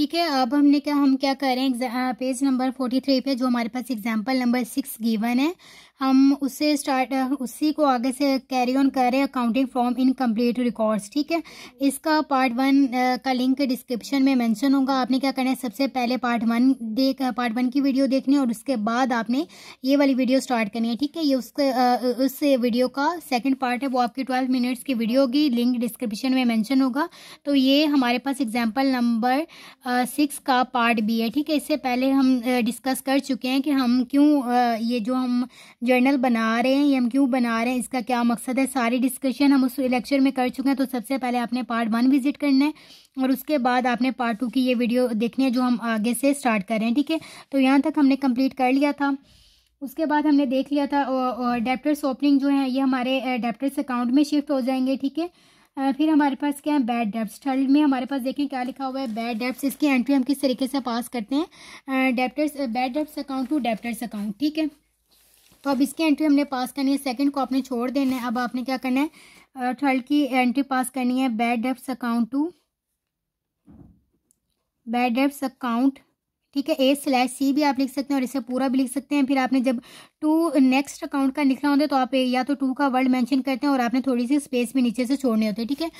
ठीक है अब हमने क्या हम क्या करें पेज नंबर फोर्टी थ्री पे जो हमारे पास एग्जाम्पल नंबर सिक्स गिवन है हम उसे स्टार्ट उसी को आगे से कैरी ऑन कर रहे हैं अकाउंटिंग फ्रॉम कम्प्लीट रिकॉर्ड्स ठीक है इसका पार्ट वन का लिंक डिस्क्रिप्शन में मेंशन होगा आपने क्या करना है सबसे पहले पार्ट वन देख पार्ट वन की वीडियो देखनी है और उसके बाद आपने ये वाली वीडियो स्टार्ट करनी है ठीक है ये उसके उस वीडियो का सेकेंड पार्ट है वो आपकी ट्वेल्व मिनट्स की वीडियो होगी लिंक डिस्क्रिप्शन में मैंशन होगा तो ये हमारे पास एग्जाम्पल नंबर सिक्स का पार्ट बी है ठीक है इससे पहले हम डिस्कस कर चुके हैं कि हम क्यों ये जो हम जर्नल बना रहे हैं ये हम क्यों बना रहे हैं इसका क्या मकसद है सारी डिस्कशन हम उस लेक्चर में कर चुके हैं तो सबसे पहले आपने पार्ट वन विज़िट करना है और उसके बाद आपने पार्ट टू की ये वीडियो देखनी है जो हम आगे से स्टार्ट कर रहे हैं ठीक है तो यहाँ तक हमने कम्प्लीट कर लिया था उसके बाद हमने देख लिया था डेप्टर्स ओपनिंग जो है ये हमारे डेप्टर्स अकाउंट में शिफ्ट हो जाएंगे ठीक है फिर हमारे पास क्या है बैड डेप्स थर्ड में हमारे पास देखें क्या लिखा हुआ है बैड डेप्स इसकी एंट्री हम किस तरीके से पास करते हैं debtors bad debts account to debtors account ठीक है तो अब इसकी एंट्री हमने पास करनी है सेकंड को आपने छोड़ देना है अब आपने क्या करना है थर्ड की एंट्री पास करनी है bad debts account to bad debts account ठीक है ए स्लैश सी भी आप लिख सकते हैं और इसे पूरा भी लिख सकते हैं फिर आपने जब टू नेक्स्ट अकाउंट का लिखना होता है तो आप या तो टू का वर्ड मेंशन करते हैं और आपने थोड़ी सी स्पेस भी नीचे से छोड़ने होते हैं ठीक है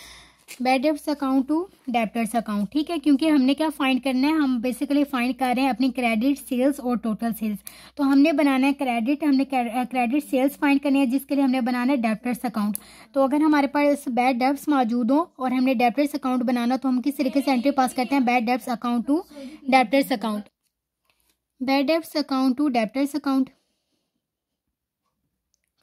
डेप्ट अकाउंट टू डेप्टर्स अकाउंट ठीक है क्योंकि हमने क्या फाइंड करना है हम बेसिकली फाइंड कर रहे हैं अपनी क्रेडिट सेल्स और टोटल सेल्स तो हमने बनाना है क्रेडिट हमने क्रेडिट सेल्स फाइंड करनी है जिसके लिए हमने बनाना है डेप्टर्स अकाउंट तो अगर हमारे पास बैड डेप्स मौजूद हो और हमने डेप्टर्स अकाउंट बनाना तो हम किस तरीके से एंट्री पास करते हैं bad debts account to debtors account bad debts account to debtors account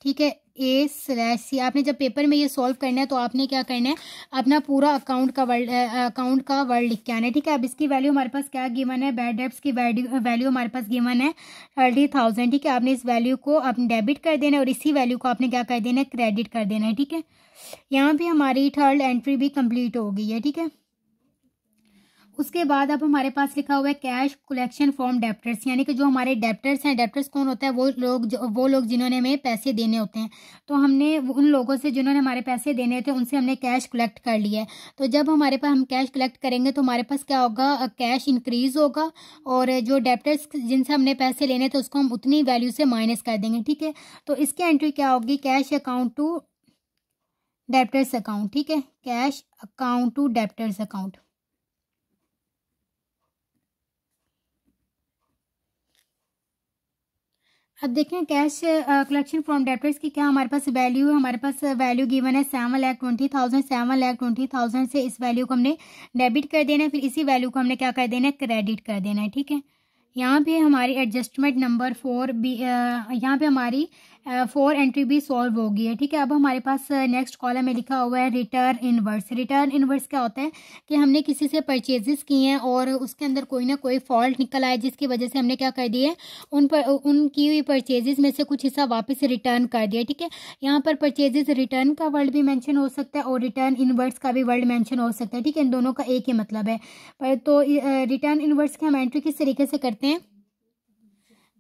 ठीक है ए स्लैश सी आपने जब पेपर में ये सॉल्व करना है तो आपने क्या करना है अपना पूरा अकाउंट का वर्ड अकाउंट का वर्ड लिख के आना है ठीक है अब इसकी वैल्यू हमारे पास क्या गिवन है बैड डेब्स की वैल्यू हमारे पास गिवन है थर्टी थाउजेंड ठीक है आपने इस वैल्यू को अपने डेबिट कर देना है और इसी वैल्यू को आपने क्या कर देना है क्रेडिट कर देना है ठीक है यहाँ पर हमारी थर्ड एंट्री भी कंप्लीट हो गई है ठीक है उसके बाद अब हमारे पास लिखा हुआ है कैश कलेक्शन फ्रॉम डेप्टर्स यानी कि जो हमारे डेप्टर्स हैं डेप्टर्स कौन होता है वो लोग वो लोग जिन्होंने हमें पैसे देने होते हैं तो हमने उन लोगों से जिन्होंने हमारे पैसे देने थे उनसे हमने कैश कलेक्ट कर लिया है तो जब हमारे पास हम कैश कलेक्ट करेंगे तो हमारे पास क्या होगा कैश इंक्रीज़ होगा और जो डेप्टर्स जिनसे हमने पैसे लेने थे उसको हम उतनी वैल्यू से माइनस कर देंगे ठीक है तो इसकी एंट्री क्या होगी cash account to debtors account ठीक है cash account to debtors account अब देखें कैश कलेक्शन फ्रॉम डेटर्स की क्या हमारे पास वैल्यू है हमारे पास वैल्यू गिवन है seven lakh twenty thousand seven lakh twenty thousand से इस वैल्यू को हमने डेबिट कर देना है फिर इसी वैल्यू को हमने क्या कर देना है क्रेडिट कर देना है ठीक है यहाँ पे हमारी एडजस्टमेंट नंबर फोर बी यहाँ पे हमारी फोर एंट्री भी सॉल्व होगी है ठीक है अब हमारे पास नेक्स्ट कॉलम में लिखा हुआ है रिटर्न इनवर्स रिटर्न इनवर्स क्या होता है कि हमने किसी से परचेजेस किए हैं और उसके अंदर कोई ना कोई फॉल्ट निकल आया जिसकी वजह से हमने क्या कर दिया उन पर उनकी हुई परचेजेस में से कुछ हिस्सा वापस रिटर्न कर दिया ठीक है यहाँ पर परचेजेस रिटर्न का वर्ड भी मैंशन हो सकता है और रिटर्न इनवर्स का भी वर्ड मैंशन हो सकता है ठीक है इन दोनों का एक ही मतलब है पर तो रिटर्न इनवर्स की हम एंट्री किस तरीके से करते हैं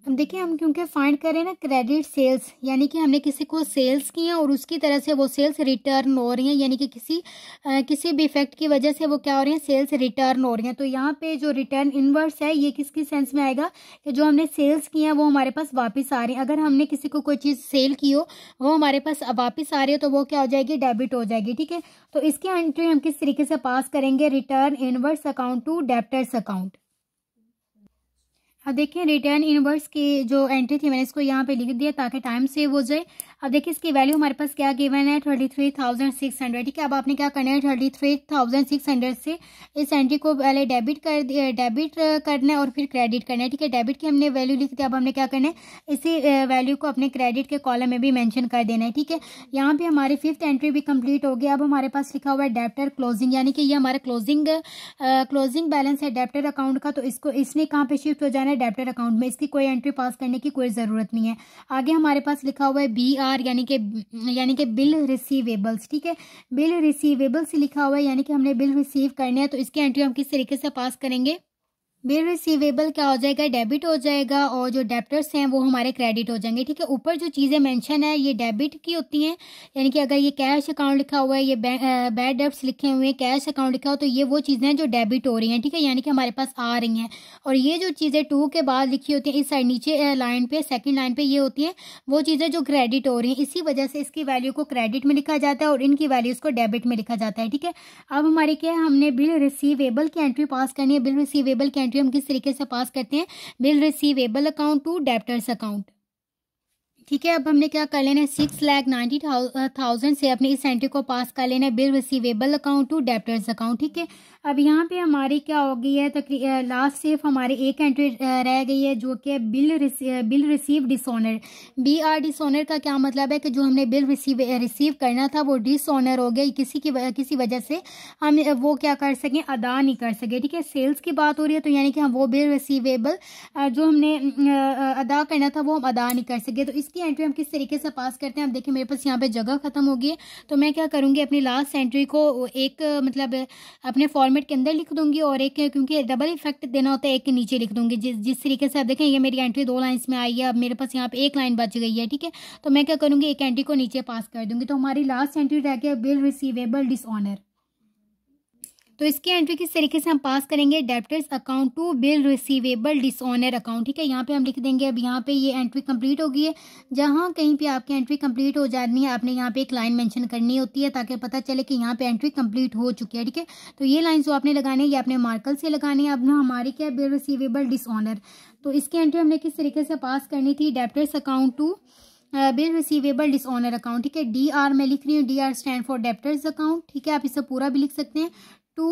हम देखिए हम क्योंकि फाइंड करें ना क्रेडिट सेल्स यानी कि हमने किसी को सेल्स की हैं और उसकी तरह से वो सेल्स रिटर्न हो रही हैं यानी कि किसी आ, किसी भी इफेक्ट की वजह से वो क्या हो रही हैं सेल्स रिटर्न हो रही हैं तो यहाँ पे जो रिटर्न इनवर्स है ये किसकी सेंस में आएगा कि जो हमने सेल्स की हैं वो हमारे पास वापस आ रही हैं अगर हमने किसी को कोई चीज़ सेल की हो वो हमारे पास वापस आ रही हो तो वो क्या हो जाएगी डेबिट हो जाएगी ठीक है तो इसकी एंट्री हम किस तरीके से पास करेंगे return inwards account to debtors account अब देखें रिटर्न इनवर्स की जो एंट्री थी मैंने इसको यहाँ पे लिख दिया ताकि टाइम सेव हो जाए अब देखिए इसकी वैल्यू हमारे पास क्या गिवन है thirty three thousand six hundred ठीक है अब आपने क्या करना है thirty three thousand six hundred से इस एंट्री को पहले डेबिट कर डेबिट करना है और फिर क्रेडिट करना है ठीक है डेबिट की हमने वैल्यू लिखी थी अब हमने क्या करना है इसी वैल्यू को अपने क्रेडिट के कॉलम में भी मैंशन कर देना है ठीक है यहाँ पर हमारी फिफ्थ एंट्री भी कम्प्लीट हो गई अब हमारे पास लिखा हुआ है डेप्टर क्लोजिंग यानी कि ये हमारा क्लोजिंग क्लोजिंग बैलेंस है डेप्टर अकाउंट का तो इसको इसने कहाँ पर शिफ्ट हो जाना है डेप्टर अकाउंट में इसकी कोई एंट्री पास करने की कोई ज़रूरत नहीं है आगे हमारे पास लिखा हुआ है बी आर यानी कि यानी कि बिल रिसीवेबल्स ठीक है बिल रिसीवेबल्स लिखा हुआ है यानी कि हमने बिल रिसीव करने हैं तो इसकी एंट्री हम किस तरीके से पास करेंगे बिल रिसीवेबल क्या हो जाएगा डेबिट हो जाएगा और जो डेप्टर्स हैं वो हमारे क्रेडिट हो जाएंगे ठीक है ऊपर जो चीज़ें मेंशन है ये डेबिट की होती हैं यानी कि अगर ये कैश अकाउंट लिखा हुआ है ये बैड डेब्ट्स लिखे हुए हैं कैश अकाउंट लिखा हो तो ये वो चीज़ें हैं जो डेबिट हो रही हैं ठीक है यानी कि हमारे पास आ रही हैं और ये जो चीज़ें टू के बाद लिखी होती हैं इस साइड नीचे लाइन पर सेकेंड लाइन पर ये होती हैं वो चीज़ें जो क्रेडिट हो रही हैं इसी वजह से इसकी वैल्यू को क्रेडिट में लिखा जाता है और इनकी वैल्यू इसको डेबिट में लिखा जाता है ठीक है अब हमारी क्या है हमने बिल रिसीवेबल की एंट्री पास करनी है बिल रिसीवेबल की एंट्री भी हम किस तरीके से पास करते हैं bill receivable account to debtors account ठीक है अब हमने क्या कर लेना है सिक्स लैख नाइन्टी थाउजेंड से अपने इस एंट्री को पास कर लेना है bill receivable account to debtors account ठीक है अब यहाँ पे हमारी क्या हो गई है तक लास्ट सिर्फ हमारी एक एंट्री रह गई है जो कि बिल रिसी, bill receive dishonour B R dishonour का क्या मतलब है कि जो हमने बिल रिसीव रिसीव करना था वो डिसऑनर हो गया किसी की किसी वजह से हम वो क्या कर सकें अदा नहीं कर सके ठीक है सेल्स की बात हो रही है तो यानी कि हम वो बिल रिसीवेबल जो हमने अदा करना था वो हम अदा नहीं कर सके तो इसकी एंट्री हम किस तरीके से पास करते हैं अब देखिए मेरे पास यहाँ पर जगह ख़त्म होगी तो मैं क्या करूँगी अपनी लास्ट एंट्री को एक मतलब अपने फॉर्म लिमिट के अंदर लिख दूंगी और एक क्योंकि डबल इफेक्ट देना होता है एक नीचे लिख दूंगी जिस जिस तरीके से आप देखें ये मेरी एंट्री दो लाइन्स में आई है अब मेरे पास यहाँ पे एक लाइन बच गई है ठीक है तो मैं क्या करूँगी एक एंट्री को नीचे पास कर दूंगी तो हमारी लास्ट एंट्री रह गया बिल रिसीवेबल डिसऑनर तो इसकी एंट्री किस तरीके से हम पास करेंगे debtors account to bill receivable dishonour account ठीक है यहाँ पे हम लिख देंगे अब यहाँ पे ये एंट्री कंप्लीट होगी है जहाँ कहीं पे आपकी एंट्री कंप्लीट हो जानी है आपने यहाँ पे एक लाइन मेंशन करनी होती है ताकि पता चले कि यहाँ पे एंट्री कंप्लीट हो चुकी है ठीक है तो ये लाइन जो आपने लगानी है ये आपने मार्कल से लगानी है अब हमारी क्या बिल रिसीवेबल डिसऑनर तो इसकी एंट्री हमने किस तरीके से पास करनी थी debtors account to bill receivable dishonour account ठीक है डी आर मैं लिख रही हूँ D R stand for debtors account ठीक है आप इसे पूरा भी लिख सकते हैं टू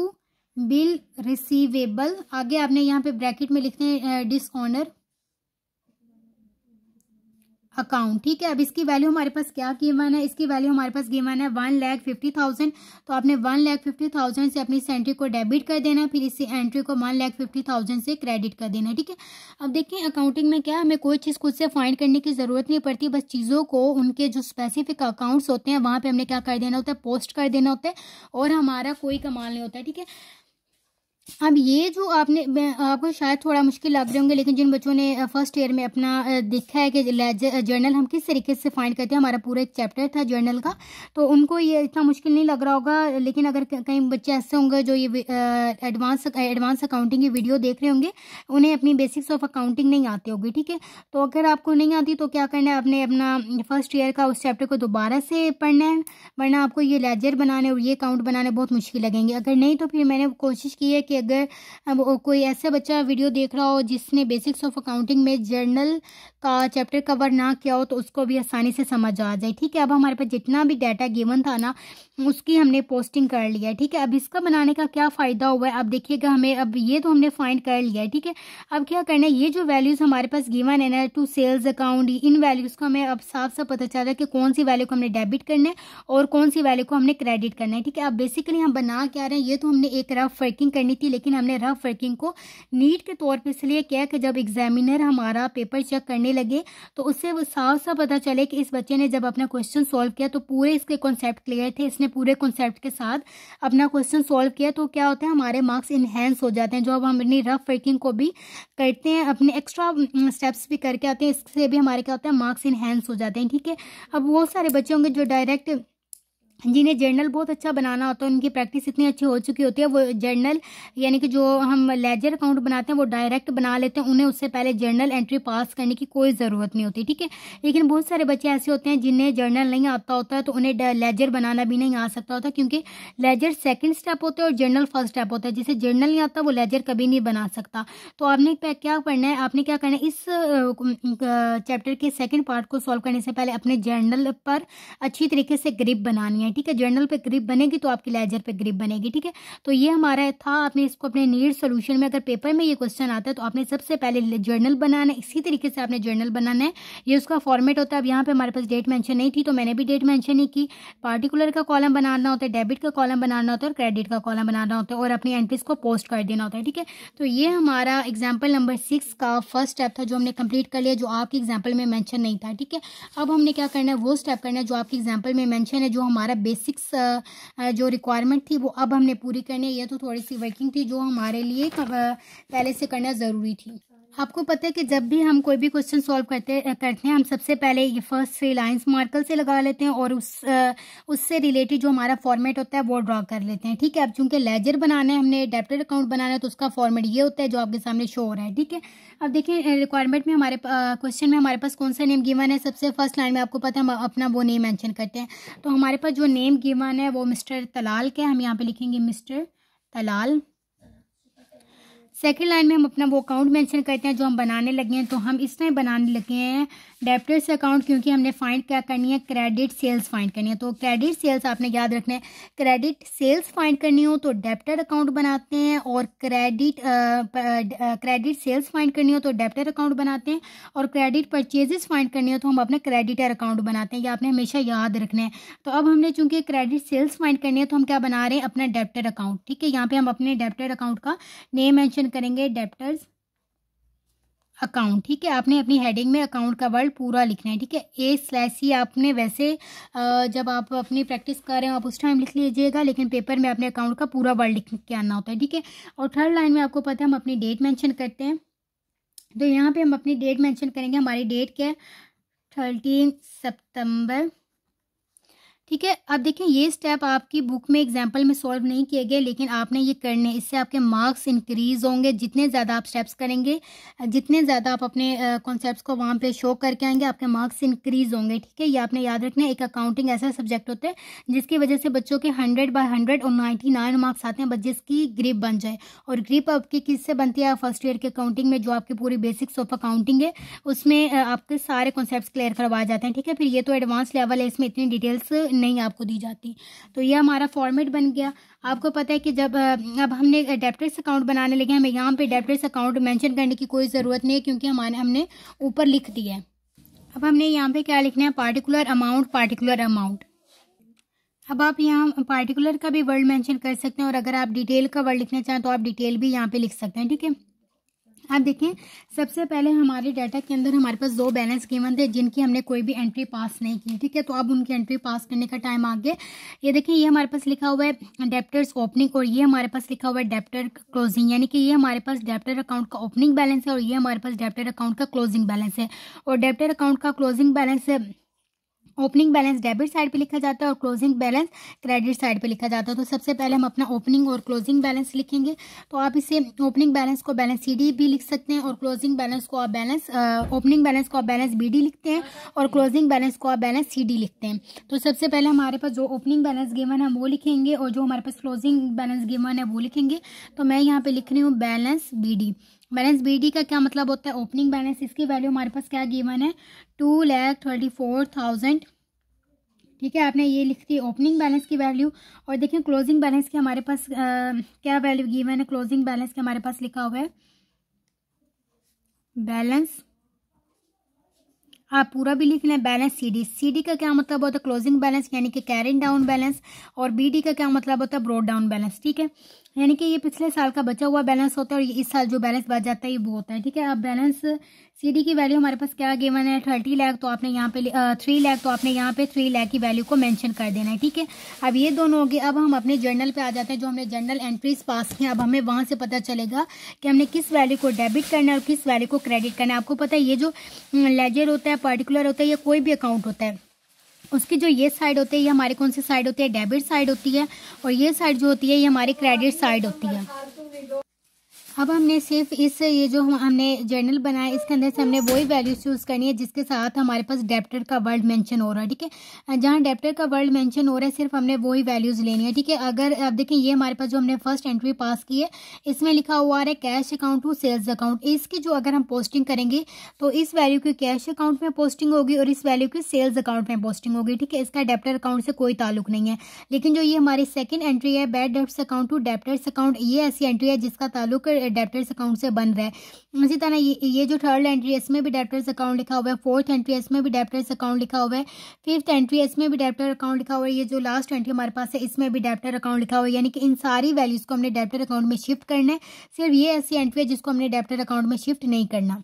बिल रिसीवेबल आगे आपने यहाँ पे ब्रैकेट में लिखते हैं डिसऑनर अकाउंट ठीक है अब इसकी वैल्यू हमारे पास क्या गिवन है इसकी वैल्यू हमारे पास गिवन है वन लैख फिफ्टी थाउजेंड तो आपने वन लैख फिफ्टी थाउजेंड से अपनी इस एंट्री को डेबिट कर देना फिर इसी एंट्री को वन लैख फिफ्टी थाउजेंड से क्रेडिट कर देना ठीक है अब देखिए अकाउंटिंग में क्या हमें कोई चीज़ खुद से फाइंड करने की ज़रूरत नहीं पड़ती बस चीज़ों को उनके जो स्पेसिफिक अकाउंट्स होते हैं वहाँ पर हमने क्या कर देना होता है पोस्ट कर देना होता है और हमारा कोई कमाल नहीं होता ठीक है अब ये जो आपने आपको शायद थोड़ा मुश्किल लग रहे होंगे लेकिन जिन बच्चों ने फर्स्ट ईयर में अपना देखा है कि जर्नल हम किस तरीके से फाइंड करते हैं हमारा पूरा एक चैप्टर था जर्नल का तो उनको ये इतना मुश्किल नहीं लग रहा होगा लेकिन अगर कई बच्चे ऐसे होंगे जो ये एडवांस एडवांस अकाउंटिंग की वीडियो देख रहे होंगे उन्हें अपनी बेसिक्स ऑफ अकाउंटिंग नहीं आती होगी ठीक है तो अगर आपको नहीं आती तो क्या करना है आपने अपना फर्स्ट ईयर का उस चैप्टर को दोबारा से पढ़ना है वरना आपको ये लेजर बनाने और ये अकाउंट बनाने बहुत मुश्किल लगेंगे अगर नहीं तो फिर मैंने कोशिश की है कि कि अगर कोई ऐसा बच्चा वीडियो देख रहा हो जिसने बेसिक्स ऑफ अकाउंटिंग में जर्नल का चैप्टर कवर ना किया हो तो उसको भी आसानी से समझ आ जाए ठीक है अब हमारे पास जितना भी डाटा गिवन था ना उसकी हमने पोस्टिंग कर लिया है ठीक है अब इसका बनाने का क्या फ़ायदा हुआ है अब देखिएगा हमें अब ये तो हमने फाइंड कर लिया है ठीक है अब क्या करना है ये जो वैल्यूज़ हमारे पास गिवन है ना टू सेल्स अकाउंट इन वैल्यूज़ को हमें अब साफ साफ पता चल रहा है कि कौन सी वैल्यू को हमने डेबिट करना है और कौन सी वैल्यू को हमने क्रेडिट करना है ठीक है अब बेसिकली हम बना क्या रहे हैं ये तो हमने एक रफ वर्किंग करनी थी थी लेकिन हमने रफ वर्किंग को नीट के तौर पे इसलिए किया कि जब एग्जामिनर हमारा पेपर चेक करने लगे तो उससे वो साफ साफ पता चले कि इस बच्चे ने जब अपना क्वेश्चन सॉल्व किया तो पूरे इसके कॉन्सेप्ट क्लियर थे इसने पूरे कॉन्सेप्ट के साथ अपना क्वेश्चन सॉल्व किया तो क्या होता है हमारे मार्क्स इन्हेंस हो जाते हैं जो अब हम अपनी रफ वर्किंग को भी करते हैं अपने एक्स्ट्रा हम्म, स्टेप्स भी करके आते हैं इससे भी हमारे क्या होता है मार्क्स इन्हेंस हो जाते हैं ठीक है अब बहुत सारे बच्चे होंगे जो डायरेक्ट जिन्हें जर्नल बहुत अच्छा बनाना होता है उनकी प्रैक्टिस इतनी अच्छी हो चुकी होती है वो जर्नल यानी कि जो हम लेजर अकाउंट बनाते हैं वो डायरेक्ट बना लेते हैं उन्हें उससे पहले जर्नल एंट्री पास करने की कोई ज़रूरत नहीं होती ठीक है लेकिन बहुत सारे बच्चे ऐसे होते हैं जिन्हें जर्नल नहीं आता होता है तो उन्हें लेजर बनाना भी नहीं आ सकता होता क्योंकि लेजर सेकेंड स्टेप होता है और जर्नल फर्स्ट स्टेप होता है जिसे जर्नल नहीं आता वो लेजर कभी नहीं बना सकता तो आपने क्या करना है आपने क्या करना है इस चैप्टर के सेकेंड पार्ट को सॉल्व करने से पहले अपने जर्नल पर अच्छी तरीके से ग्रिप बनानी है है ठीक है जर्नल पे ग्रिप बनेगी तो आपकी लेजर पे ग्रिप बनेगी ठीक है तो ये हमारा था आपने इसको अपने नीड सोल्यूशन में अगर पेपर में ये क्वेश्चन आता है तो आपने सबसे पहले जर्नल बनाना है इसी तरीके से आपने जर्नल बनाना है ये उसका फॉर्मेट होता है अब यहाँ पे हमारे पास डेट मैंशन नहीं थी तो मैंने भी डेट मैंशन नहीं की पार्टिकुलर का कॉलम बनाना होता है डेबिट का कॉलम बनाना होता है और क्रेडिट का कॉलम बनाना होता है और अपनी एंट्रीज को पोस्ट कर देना होता है ठीक है तो ये हमारा एग्जाम्पल नंबर सिक्स का फर्स्ट स्टेप था जो हमने कंप्लीट कर लिया जो आपके एग्जाम्पल में मैंशन नहीं था ठीक है अब हमने क्या करना है वो स्टेप करना है जो आपके एग्जाम्पल में मैंशन है जो हमारा बेसिक्स uh, uh, जो रिक्वायरमेंट थी वो अब हमने पूरी करनी है ये तो थोड़ी सी वर्किंग थी जो हमारे लिए uh, पहले से करना ज़रूरी थी आपको पता है कि जब भी हम कोई भी क्वेश्चन सॉल्व करते करते हैं हम सबसे पहले ये फर्स्ट थ्री लाइंस मार्कल से लगा लेते हैं और उस उससे रिलेटेड जो हमारा फॉर्मेट होता है वो ड्रॉ कर लेते हैं ठीक है अब चूंकि लेजर बनाना है हमने डेप्टेड अकाउंट बनाना है तो उसका फॉर्मेट ये होता है जो आपके सामने शो हो रहा है ठीक है अब देखिए रिक्वायरमेंट में हमारे क्वेश्चन में हमारे पास कौन सा नेम गिवन है सबसे फर्स्ट लाइन में आपको पता है हम अपना वो नेम मैंशन करते हैं तो हमारे पास जो नेम गिवन है वो मिस्टर तलाल के हम यहाँ पर लिखेंगे मिस्टर तलाल सेकेंड लाइन में हम अपना वो अकाउंट मेंशन करते हैं जो हम बनाने लगे हैं तो हम इस टाइम बनाने लगे हैं डेप्टर्स अकाउंट क्योंकि हमने फाइंड क्या करनी है क्रेडिट सेल्स फाइंड करनी है तो क्रेडिट सेल्स आपने याद रखना है क्रेडिट सेल्स फाइंड करनी हो तो डेप्टर अकाउंट बनाते हैं और क्रेडिट क्रेडिट सेल्स फाइंड करनी हो तो डेप्टर अकाउंट बनाते हैं और क्रेडिट परचेजेस फाइंड करनी हो तो हम अपना क्रेडिटर अकाउंट बनाते हैं ये आपने हमेशा याद रखना है तो अब हमने चूंकि क्रेडिट सेल्स फाइंड करनी है तो हम क्या बना रहे हैं अपना डेप्टर अकाउंट ठीक है यहाँ पे हम अपने डेप्टर अकाउंट का नेम मैंशन करेंगे डेप्टर्स अकाउंट ठीक है आपने अपनी हेडिंग में अकाउंट का वर्ड पूरा लिखना है ठीक है ए स्लैश ही आपने वैसे जब आप अपनी प्रैक्टिस कर रहे हो आप उस टाइम लिख लीजिएगा लेकिन पेपर में अपने अकाउंट का पूरा वर्ड लिख के आना होता है ठीक है और थर्ड लाइन में आपको पता है हम अपनी डेट मैंशन करते हैं तो यहाँ पर हम अपनी डेट मैंशन करेंगे हमारी डेट क्या है थर्टीन सप्तम्बर ठीक है अब देखें ये स्टेप आपकी बुक में एग्जाम्पल में सॉल्व नहीं किए गए लेकिन आपने ये करने इससे आपके मार्क्स इंक्रीज होंगे जितने ज़्यादा आप स्टेप्स करेंगे जितने ज़्यादा आप अपने कॉन्सेप्ट को वहाँ पे शो करके आएंगे आपके मार्क्स इंक्रीज होंगे ठीक है ये आपने याद रखना एक अकाउंटिंग ऐसा सब्जेक्ट होता है जिसकी वजह से बच्चों के हंड्रेड बाई हंड्रेड और नाइन्टी नाइन मार्क्स आते हैं बच्चे की ग्रिप बन जाए और ग्रिप आपकी किससे बनती है फर्स्ट ईयर के अकाउंटिंग में जो आपकी पूरी बेसिक्स ऑफ अकाउंटिंग है उसमें आपके सारे कॉन्सेप्ट क्लियर करवाए जाते हैं ठीक है फिर ये तो एडवांस लेवल है इसमें इतनी डिटेल्स नहीं आपको दी जाती तो ये हमारा फॉर्मेट बन गया आपको पता है कि जब अब हमने डेप्टर्स अकाउंट बनाने लगे हमें यहाँ पे डेप्टर्स अकाउंट मेंशन करने की कोई ज़रूरत नहीं है क्योंकि हमारे हमने ऊपर लिख दिया है अब हमने यहाँ पे क्या लिखना है पार्टिकुलर अमाउंट पार्टिकुलर अमाउंट अब आप यहाँ पार्टिकुलर का भी वर्ड मेंशन कर सकते हैं और अगर आप डिटेल का वर्ड लिखना चाहें तो आप डिटेल भी यहाँ पे लिख सकते हैं ठीक है अब देखें सबसे पहले हमारे डाटा के अंदर हमारे पास दो बैलेंस गेवन थे जिनकी हमने कोई भी एंट्री पास नहीं की ठीक है तो अब उनकी एंट्री पास करने का टाइम आ गया ये देखें ये हमारे पास लिखा हुआ है डेप्टर्स ओपनिंग और ये हमारे पास लिखा हुआ है डेप्टर क्लोजिंग यानी कि ये हमारे पास डेप्टर अकाउंट का ओपनिंग बैलेंस है और ये हमारे पास डेप्टर अकाउंट का क्लोजिंग बैलेंस है और डेप्टर अकाउंट का closing balance opening balance debit side पे लिखा जाता है और क्लोजिंग बैलेंस क्रेडिट साइड पे लिखा जाता है तो सबसे पहले हम अपना ओपनिंग और क्लोजिंग बैलेंस लिखेंगे तो आप इसे ओपनिंग बैलेंस को बैलेंस सी भी लिख सकते हैं और क्लोजिंग बैलेंस को आप बैलेंस ओपनिंग बैलेंस को आप बैलेंस बी लिखते हैं और क्लोजिंग बैलेंस को आप बैलेंस सी लिखते हैं तो सबसे पहले हमारे पास जो ओपनिंग बैलेंस गेवन है वो लिखेंगे और जो हमारे पास क्लोजिंग बैलेंस गेवन है वो लिखेंगे तो मैं यहाँ पर लिख रही हूँ बैलेंस बी बैलेंस बी का क्या मतलब होता है ओपनिंग बैलेंस इसकी वैल्यू हमारे पास क्या गिवन है two lakh thirty four thousand ठीक है आपने ये लिख दी ओपनिंग बैलेंस की वैल्यू और देखिए क्लोजिंग बैलेंस की हमारे पास आ, क्या वैल्यू गिवन है क्लोजिंग बैलेंस के हमारे पास लिखा हुआ है बैलेंस आप पूरा भी लिख लें बैलेंस सीडी सीडी का क्या मतलब होता है क्लोजिंग बैलेंस यानी कि कैरिंग डाउन बैलेंस और बीडी का क्या मतलब होता है ब्रोड डाउन बैलेंस ठीक है यानी कि ये पिछले साल का बचा हुआ बैलेंस होता है और ये इस साल जो बैलेंस बच जाता है ये वो होता है ठीक है अब बैलेंस सीडी की वैल्यू हमारे पास क्या गेवन है थर्टी लाख तो आपने यहाँ पे थ्री लाख तो आपने यहाँ पे थ्री लाख की वैल्यू को मेंशन कर देना है ठीक है अब ये दोनों हो गए अब हम अपने जर्नल पे आ जाते हैं जो हमने जर्नल एंट्रीज पास की अब हमें वहाँ से पता चलेगा कि हमने किस वैल्यू को डेबिट करना है और किस वैल्यू को क्रेडिट करना है आपको पता है ये जो लेजर होता है पर्टिकुलर होता है या कोई भी अकाउंट होता है उसकी जो ये साइड होती है ये हमारे कौन सी साइड होती है डेबिट साइड होती है और ये साइड जो होती है ये हमारी क्रेडिट साइड होती है अब हमने सिर्फ इस ये जो हम हमने जर्नल बनाया इसके अंदर से हमने वही वैल्यूज चूज करनी है जिसके साथ हमारे पास डेप्टर का वर्ड मेंशन हो रहा है ठीक है जहाँ डेप्टर का वर्ड मेंशन हो रहा है सिर्फ हमने वही वैल्यूज़ लेनी है ठीक है अगर आप देखें ये हमारे पास जो हमने फर्स्ट एंट्री पास की है इसमें लिखा हुआ है cash account to sales account इसकी जो अगर हम पोस्टिंग करेंगे तो इस वैल्यू की कैश अकाउंट में पोस्टिंग होगी और इस वैल्यू की सेल्स अकाउंट में पोस्टिंग होगी ठीक है इसका डेप्टर अकाउंट से कोई ताल्लुक नहीं है लेकिन जो ये हमारी सेकेंड एंट्री है बैड डेप्ट अकाउंट टू डेप्टर्स अकाउंट ये ऐसी एंट्री है जिसका ताल्लुक डेप्टर्स अकाउंट से बन रहा है इसी तरह ये ये जो थर्ड एंट्री इसमें भी डेप्टर्स अकाउंट लिखा हुआ है फोर्थ एंट्री इसमें भी डेप्टर्स अकाउंट लिखा हुआ है फिफ्थ एंट्री इसमें भी डेप्टर अकाउंट लिखा हुआ है ये जो लास्ट एंट्री हमारे पास है इसमें भी डेप्टर अकाउंट लिखा हुआ है यानी कि इन सारी वैल्यूज़ को हमने डेप्टर अकाउंट में शिफ्ट करना है सिर्फ ये ऐसी एंट्री है जिसको हमने डेप्टर अकाउंट में शिफ्ट नहीं करना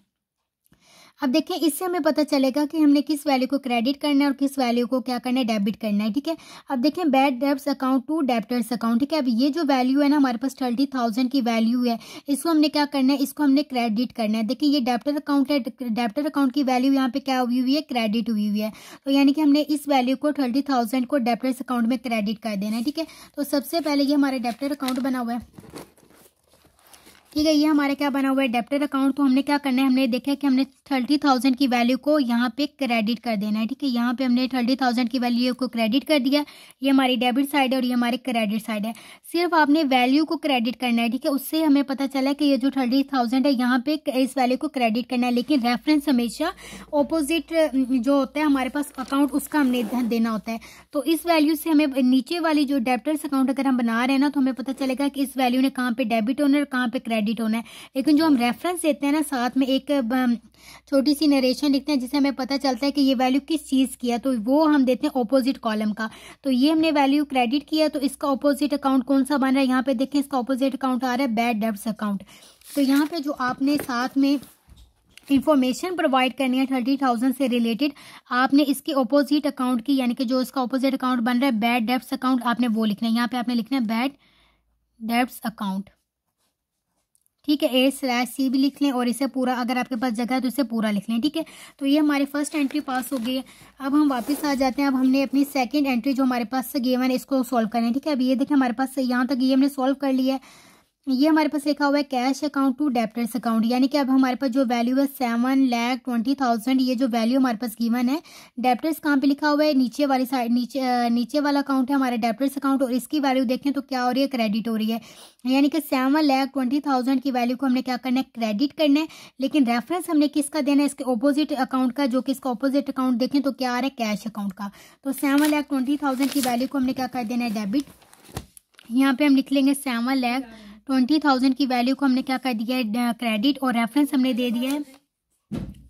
अब देखें इससे हमें पता चलेगा कि हमने किस वैल्यू को क्रेडिट करना है और किस वैल्यू को क्या करना है डेबिट करना है ठीक है अब देखें bad debts account to debtors account ठीक है अब ये जो वैल्यू है ना हमारे पास थर्टी थाउजेंड की वैल्यू है इसको हमने क्या करना है इसको हमने क्रेडिट करना है देखिए ये डेप्टर अकाउंट है डेप्टर अकाउंट की वैल्यू यहाँ पे क्या हुई हुई है क्रेडिट हुई हुई है तो यानी कि हमने इस वैल्यू को थर्टी थाउजेंड को डेप्टर्स अकाउंट में क्रेडिट कर देना है ठीक है तो सबसे पहले ये हमारा डेप्टर अकाउंट बना हुआ है ठीक है ये हमारे क्या बना हुआ है डेप्टर अकाउंट तो हमने क्या करना है हमने देखा है कि हमने थर्टी थाउजेंड की वैल्यू को यहाँ पे क्रेडिट कर देना है ठीक है यहाँ पे हमने थर्टी थाउजेंड की वैल्यू को क्रेडिट कर दिया ये हमारी डेबिट साइड है और ये हमारे क्रेडिट साइड है सिर्फ आपने वैल्यू को क्रेडिट करना है ठीक है उससे हमें पता चला कि ये जो थर्टी थाउजेंड है यहाँ पे इस वैल्यू को क्रेडिट करना है लेकिन रेफरेंस हमेशा ऑपोजिट जो होता है हमारे पास अकाउंट उसका हमने देना होता है तो इस वैल्यू से हमें नीचे वाली जो डेबिटर्स अकाउंट अगर हम बना रहे हैं ना तो हमें पता चलेगा कि इस वैल्यू ने कहाँ पे डेबिट होना है और कहाँ पे क्रेडिट होना है लेकिन जो हम रेफरेंस देते हैं ना साथ में एक छोटी सी नरेशन लिखते हैं जिससे हमें पता चलता है कि ये वैल्यू किस चीज़ की है तो वो हम देते हैं ऑपोजिट कॉलम का तो ये हमने वैल्यू क्रेडिट किया तो इसका ऑपोजिट अकाउंट कौन सा बन रहा है यहाँ पे देखें इसका ऑपोजिट अकाउंट आ रहा है बैड डेब्स अकाउंट तो यहाँ पे जो आपने साथ में इन्फॉर्मेशन प्रोवाइड करनी है थर्टी थाउजेंड से रिलेटेड आपने इसके ऑपोजिट अकाउंट की यानी कि जो इसका ऑपोजिट अकाउंट बन रहा है बैड डेप्स अकाउंट आपने वो लिखना है यहाँ पे आपने लिखना है बैड डेप्स अकाउंट ठीक है ए स्लैश सी भी लिख लें और इसे पूरा अगर आपके पास जगह है तो इसे पूरा लिख लें ठीक है तो ये हमारी फर्स्ट एंट्री पास हो गई है अब हम वापस आ जाते हैं अब हमने अपनी सेकंड एंट्री जो हमारे पास गेवन है इसको सॉल्व करना है ठीक है अब ये देखें हमारे पास यहाँ तक ये हमने सॉल्व कर लिया है ये हमारे पास लिखा हुआ है cash account to debtors account यानी कि अब हमारे पास जो वैल्यू है सेवन लैख ट्वेंटी थाउजेंड ये जो वैल्यू हमारे पास गिवन है डेप्टर्स कहाँ पे लिखा हुआ है नीचे वाली साइड नीचे नीचे वाला अकाउंट है हमारे डेप्टर्स अकाउंट और इसकी वैल्यू देखें तो क्या हो रही है क्रेडिट हो रही है यानी कि सेवन लैख ट्वेंटी थाउजेंड की वैल्यू को हमने क्या करना है क्रेडिट करना है लेकिन रेफरेंस हमने किसका देना है इसके ऑपोजिट अकाउंट का जो कि इसका ऑपोजिट अकाउंट देखें तो क्या आ रहा है कैश अकाउंट का तो सेवन लैख ट्वेंटी थाउजेंड की वैल्यू को हमने क्या कर देना है डेबिट यहाँ पे हम लिख लेंगे सेवन लैख ट्वेंटी थाउजेंड की वैल्यू को हमने क्या कर दिया है क्रेडिट और रेफरेंस हमने दे दिया है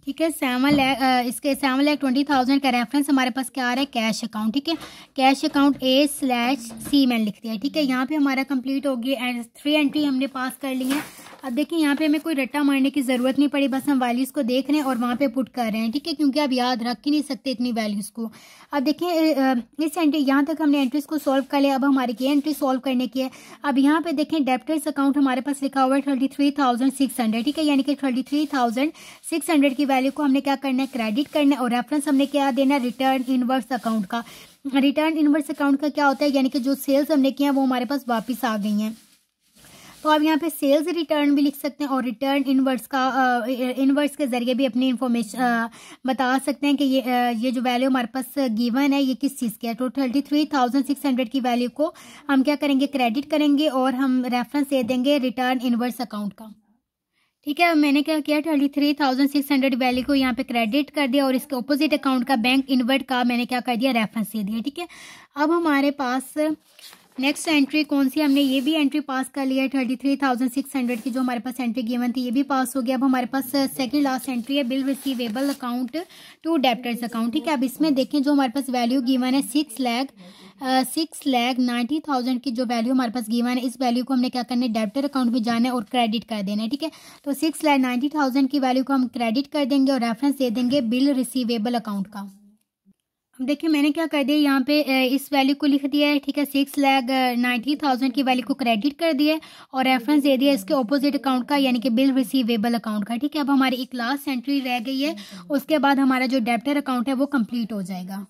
ठीक है सेवन लैख इसके सेवन लैख ट्वेंटी थाउजेंड का रेफरेंस हमारे पास क्या आ रहा है कैश अकाउंट ठीक है cash account A slash C मैन लिख दिया ठीक है यहाँ पे हमारा कंप्लीट हो गया एंड थ्री एंट्री हमने पास कर ली है अब देखिए यहाँ पे हमें कोई रट्टा मारने की ज़रूरत नहीं पड़ी बस हम वैल्यूज़ को देख रहे हैं और वहाँ पे पुट कर रहे हैं ठीक है क्योंकि आप याद रख ही नहीं सकते इतनी वैल्यूज़ को अब देखिए इस एंट्री यहाँ तक हमने एंट्रीज को सॉल्व कर लिया अब हमारी ये एंट्री सॉल्व करने की है अब यहाँ पे देखें डेप्टर्स अकाउंट हमारे पास लिखा हुआ है thirty three thousand six hundred ठीक है यानी कि thirty three thousand six hundred की वैल्यू को हमने क्या करना है क्रेडिट करना है और रेफरेंस हमने क्या देना है रिटर्न इनवर्स अकाउंट का रिटर्न इनवर्स अकाउंट का क्या होता है यानी कि जो सेल्स हमने किया है वो हमारे पास वापस आ गई हैं तो आप यहाँ पे सेल्स रिटर्न भी लिख सकते हैं और रिटर्न इनवर्स का इनवर्स के ज़रिए भी अपनी इन्फॉर्मेशन बता सकते हैं कि ये ये जो वैल्यू हमारे पास गिवन है ये किस चीज़ की है तो thirty three thousand six hundred की वैल्यू को हम क्या करेंगे क्रेडिट करेंगे और हम रेफरेंस दे देंगे रिटर्न इनवर्स अकाउंट का ठीक है मैंने क्या किया thirty three thousand six hundred value को यहाँ पे क्रेडिट कर दिया और इसके ऑपोजिट अकाउंट का बैंक इन्वर्ट का मैंने क्या कर दिया रेफरेंस दे दिया ठीक है अब हमारे पास नेक्स्ट एंट्री कौन सी हमने ये भी एंट्री पास कर लिया है thirty three thousand six hundred की जो हमारे पास एंट्री गिवन थी ये भी पास हो गया अब हमारे पास सेकंड लास्ट एंट्री है bill receivable account to debtors account ठीक है अब इसमें देखें जो हमारे पास वैल्यू गिवन है six lakh six lakh ninety thousand की जो वैल्यू हमारे पास गिवन है इस वैल्यू को हमने क्या करना है डेप्टर अकाउंट में जाना है और क्रेडिट कर देना है ठीक है तो सिक्स लैख नाइन्टी थाउजेंड की वैल्यू को हम क्रेडिट कर देंगे और रेफरेंस दे देंगे बिल रिसीवेबल अकाउंट का देखिए मैंने क्या कर दिया यहाँ पे इस वैल्यू को लिख दिया है ठीक है सिक्स लैख नाइन्टी थाउजेंड की वैल्यू को क्रेडिट कर दिया और रेफरेंस दे दिया इसके ऑपोजिट अकाउंट का यानी कि बिल रिसीवेबल अकाउंट का ठीक है अब हमारी एक लास्ट एंट्री रह गई है उसके बाद हमारा जो डेप्टर अकाउंट है वो कम्प्लीट हो जाएगा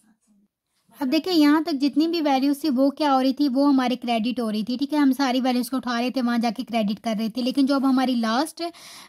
अब देखिए यहाँ तक जितनी भी वैल्यूज थी वो क्या हो रही थी वो हमारे क्रेडिट हो रही थी ठीक है हम सारी वैल्यूज को उठा रहे थे वहाँ जाके क्रेडिट कर रहे थे लेकिन जो अब हमारी लास्ट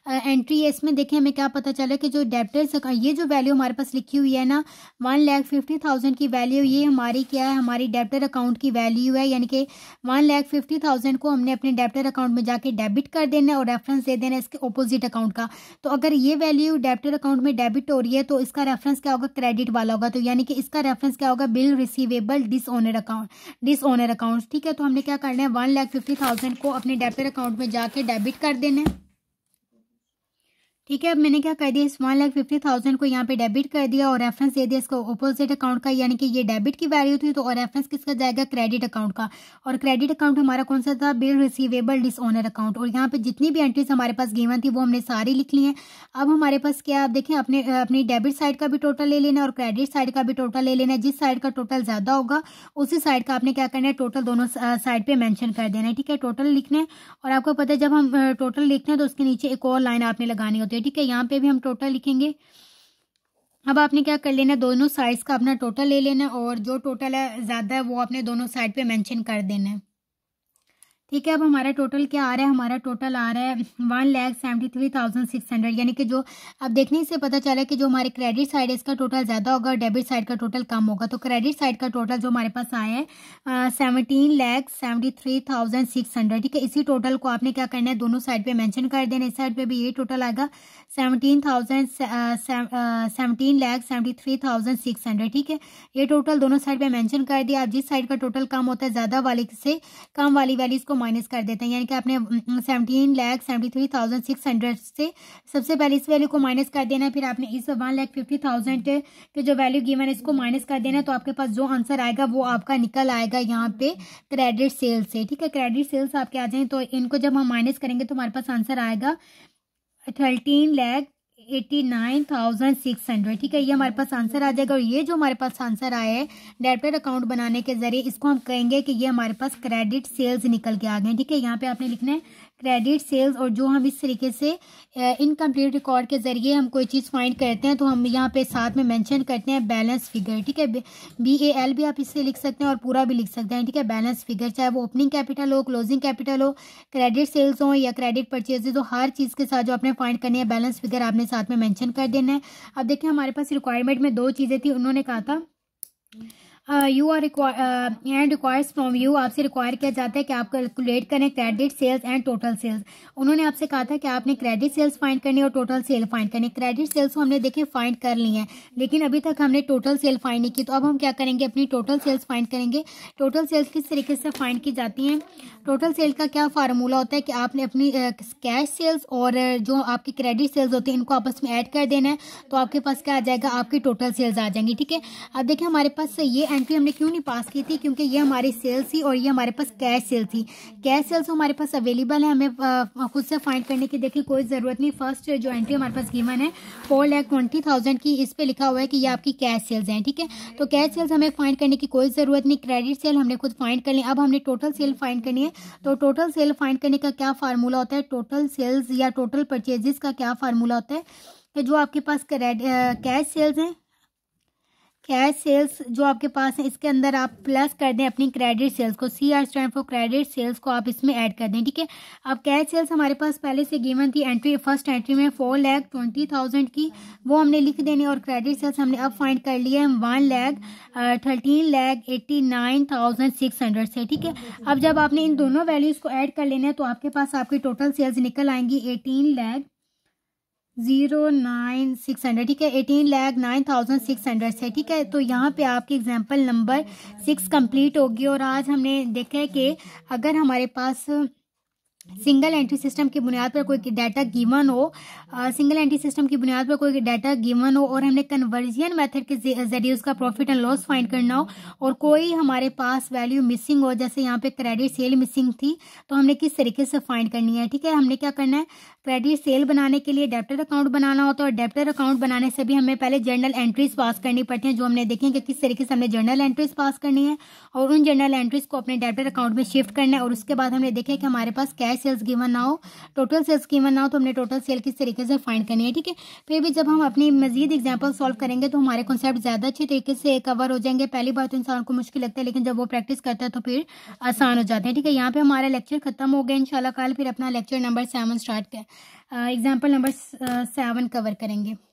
एंट्री है इसमें देखिए हमें क्या पता चला कि जो डेप्टर्स ये जो वैल्यू हमारे पास लिखी हुई है ना वन लैख फिफ्टी थाउजेंड की वैल्यू ये हमारी क्या है हमारी डेप्टर अकाउंट की वैल्यू है यानी कि वन लैख फिफ्टी थाउजेंड को हमने अपने डेप्टर अकाउंट में जाके डेबिट कर देना है और रेफरेंस दे देना है इसके ओपोजिट अकाउंट का तो अगर ये वैल्यू डेप्टर अकाउंट में डेबिट हो रही है तो इसका रेफरेंस क्या होगा क्रेडिट वाला होगा तो यानी कि इसका रेफरेंस क्या होगा bill receivable honour account dishonour account ठीक है तो हमने क्या करना है वन लैख फिफ्टी थाउजेंड को अपने डेबिट अकाउंट में जाके डेबिट कर देना है ठीक है अब मैंने क्या कर दिया इस वन लाख फिफ्टी थाउजेंड को यहाँ पे डेबिट कर दिया और रेफरेंस दे दिया इसको अपोजिट अकाउंट का यानी कि ये डेबिट की वैल्यू थी तो और रेफरेंस किसका जाएगा क्रेडिट अकाउंट का और क्रेडिट अकाउंट हमारा कौन सा था bill receivable dishonour account और यहाँ पे जितनी भी एंट्रीज हमारे पास गेवन थी वो हमने सारी लिख ली है अब हमारे पास क्या आप देखें अपने अपनी डेबिट साइड का भी टोटल ले लेना और क्रेडिट साइड का भी टोटल ले लेना जिस साइड का टोटल ज़्यादा होगा उसी साइड का आपने क्या करना है टोटल दोनों साइड पर मैंशन कर देना है ठीक है टोटल लिखना है और आपको पता है जब हम टोटल लिखना है तो उसके नीचे एक और लाइन आपने लगानी होती है ठीक है यहाँ पे भी हम टोटल लिखेंगे अब आपने क्या कर लेना दोनों साइड्स का अपना टोटल ले लेना और जो टोटल है ज़्यादा है वो आपने दोनों साइड पे मेंशन कर देना है ठीक है अब हमारा टोटल क्या आ रहा है हमारा टोटल आ रहा है one lakh seventy three thousand six hundred यानी कि जो अब देखने से पता चला कि जो हमारे क्रेडिट साइड इसका टोटल ज़्यादा होगा डेबिट साइड का टोटल कम होगा तो क्रेडिट साइड का टोटल जो हमारे पास आया है seventeen lakh seventy three thousand six hundred ठीक है इसी टोटल को आपने क्या करना है दोनों साइड पर मैंशन कर देना इस साइड पर भी यही टोटल आएगा seventeen thousand seventeen lakh seventy three thousand six hundred ठीक है ये टोटल दोनों साइड पर मैंशन कर दिया आप जिस साइड का टोटल कम होता है ज़्यादा वाली से कम वाली वाली इसको माइनस कर देते हैं यानी कि आपने seventeen lakh seventy three thousand six hundred से सबसे पहले इस वैल्यू को माइनस कर देना है फिर आपने इस वन लैख फिफ्टी थाउजेंड के जो वैल्यू गिवन है इसको माइनस कर देना है तो आपके पास जो आंसर आएगा वो आपका निकल आएगा यहाँ पे क्रेडिट सेल्स से ठीक है क्रेडिट सेल्स आपके आ जाएँ तो इनको जब हम माइनस करेंगे तो हमारे पास आंसर आएगा thirteen lakh eighty nine thousand six hundred ठीक है ये हमारे पास आंसर आ जाएगा और ये जो हमारे पास आंसर आया है डेबिट अकाउंट बनाने के जरिए इसको हम कहेंगे कि ये हमारे पास क्रेडिट सेल्स निकल के आ गए ठीक है यहाँ पे आपने लिखना है क्रेडिट सेल्स और जो हम इस तरीके से इनकम्प्लीट रिकॉर्ड के ज़रिए हम कोई चीज़ फाइंड करते हैं तो हम यहाँ पे साथ में मेंशन करते हैं बैलेंस फिगर ठीक है बी ए एल भी आप इससे लिख सकते हैं और पूरा भी लिख सकते हैं ठीक है बैलेंस फिगर चाहे वो ओपनिंग कैपिटल हो क्लोजिंग कैपिटल हो क्रेडिट सेल्स हो या क्रेडिट परचेजेज हो हर चीज़ के साथ जो आपने फाइंड करनी है बैलेंस फिगर आपने साथ में मैंशन कर देना है अब देखिए हमारे पास रिक्वायरमेंट में दो चीज़ें थी उन्होंने कहा था you are and requires from you आपसे रिक्वायर किया जाता है कि आप कैलकुलेट करें credit sales and total sales उन्होंने आपसे कहा था कि आपने क्रेडिट सेल्स फाइंड करनी और टोटल सेल फाइंड करनी क्रेडिट सेल्स हमने देखे फाइंड कर ली है लेकिन अभी तक हमने टोटल सेल फाइंड नहीं की तो अब हम क्या करेंगे अपनी टोटल सेल्स फाइंड करेंगे टोटल सेल्स किस तरीके से फाइंड की जाती हैं टोटल सेल्स का क्या फार्मूला होता है कि आपने अपनी कैश uh, सेल्स और uh, जो आपकी क्रेडिट सेल्स होती है इनको आपस में ऐड कर देना है तो आपके पास क्या आ जाएगा आपकी टोटल सेल्स आ जाएंगी ठीक है अब देखिए हमारे पास ये एंड एंट्री हमने क्यों नहीं पास की थी क्योंकि ये हमारी सेल्स थी और ये हमारे पास कैश सेल थी कैश सेल्स तो हमारे पास अवेलेबल है हमें खुद से फाइंड करने की देखिए कोई ज़रूरत नहीं फर्स्ट जो एंट्री हमारे पास गिवन है फोर लैख ट्वेंटी थाउजेंड की इस पर लिखा हुआ है कि ये आपकी कैश सेल्स हैं ठीक है तो कैश सेल्स हमें फाइंड करने की कोई ज़रूरत नहीं क्रेडिट सेल हमने खुद फाइंड कर ली अब हमने टोटल सेल फाइंड करनी है तो टोटल सेल फाइंड करने का क्या फार्मूला होता है टोटल सेल्स या टोटल परचेजेस का क्या फार्मूला होता है कि तो जो आपके पास कैश सेल्स हैं कैश सेल्स जो आपके पास है इसके अंदर आप प्लस कर दें अपनी क्रेडिट सेल्स को C R stand for credit sales को आप इसमें ऐड कर दें ठीक है अब कैश सेल्स हमारे पास पहले से गिवन थी एंट्री फर्स्ट एंट्री में फोर लैख ट्वेंटी थाउजेंड की वो हमने लिख देनी और क्रेडिट सेल्स हमने अब फाइंड कर लिया है one lakh thirteen lakh eighty nine thousand six hundred से ठीक है अब जब आपने इन दोनों वैल्यूज़ को ऐड कर लेना है तो आपके पास आपकी टोटल सेल्स निकल आएंगी eighteen lakh zero nine six hundred ठीक है eighteen lakh nine thousand six hundred से ठीक है तो यहाँ पे आपकी एग्जाम्पल नंबर सिक्स कंप्लीट होगी और आज हमने देखा है कि अगर हमारे पास सिंगल एंट्री सिस्टम की बुनियाद पर कोई डाटा गिवन हो सिंगल एंट्री सिस्टम की बुनियाद पर कोई डाटा गिवन हो और हमने कन्वर्जन मेथड के जरिए उसका प्रॉफिट एंड लॉस फाइंड करना हो और कोई हमारे पास वैल्यू मिसिंग हो जैसे यहाँ पे क्रेडिट सेल मिसिंग थी तो हमने किस तरीके से फाइंड करनी है ठीक है हमने क्या करना है क्रेडिट सेल बनाने के लिए डेप्टर अकाउंट बनाना हो तो डेप्टर अकाउंट बनाने से भी हमें पहले जर्नल एंट्रीज पास करनी पड़ती है जो हमने देखें कि किस तरीके से हमने जर्नल एंट्रीज पास करनी है और उन जर्नल एंट्रीज को अपने डेप्टर अकाउंट में शिफ्ट करना है और उसके बाद हमने देखे कि हमारे पास कैश बाय सेल्स गिवन ना हो टोटल सेल्स गिवन ना हो तो हमने टोटल सेल किस तरीके से फाइंड करनी है ठीक है फिर भी जब हम अपनी मजीद एग्जाम्पल सॉल्व करेंगे तो हमारे कॉन्सेप्ट ज़्यादा अच्छे तरीके से कवर हो जाएंगे पहली बार तो इंसान को मुश्किल लगता है लेकिन जब वो प्रैक्टिस करता है तो फिर आसान हो जाते हैं ठीक है यहाँ पर हमारा लेक्चर खत्म हो गया इनशाला कल फिर अपना लेक्चर नंबर सेवन स्टार्ट कर एग्जाम्पल नंबर सेवन कवर करेंगे